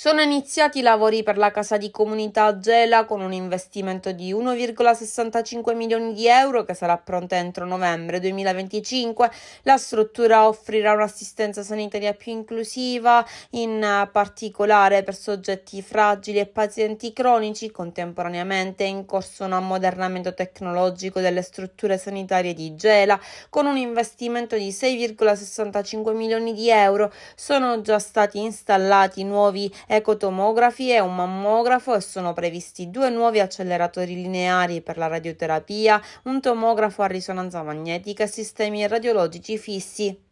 Sono iniziati i lavori per la casa di comunità Gela con un investimento di 1,65 milioni di euro che sarà pronta entro novembre 2025. La struttura offrirà un'assistenza sanitaria più inclusiva, in particolare per soggetti fragili e pazienti cronici. Contemporaneamente è in corso un ammodernamento tecnologico delle strutture sanitarie di Gela con un investimento di 6,65 milioni di euro. Sono già stati installati nuovi ecotomografi e un mammografo e sono previsti due nuovi acceleratori lineari per la radioterapia, un tomografo a risonanza magnetica e sistemi radiologici fissi.